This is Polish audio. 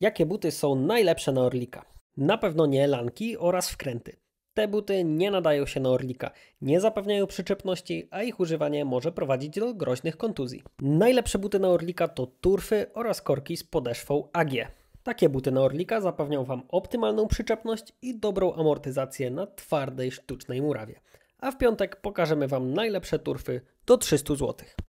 Jakie buty są najlepsze na Orlika? Na pewno nie lanki oraz wkręty. Te buty nie nadają się na Orlika, nie zapewniają przyczepności, a ich używanie może prowadzić do groźnych kontuzji. Najlepsze buty na Orlika to turfy oraz korki z podeszwą AG. Takie buty na Orlika zapewnią Wam optymalną przyczepność i dobrą amortyzację na twardej, sztucznej murawie. A w piątek pokażemy Wam najlepsze turfy do 300 zł.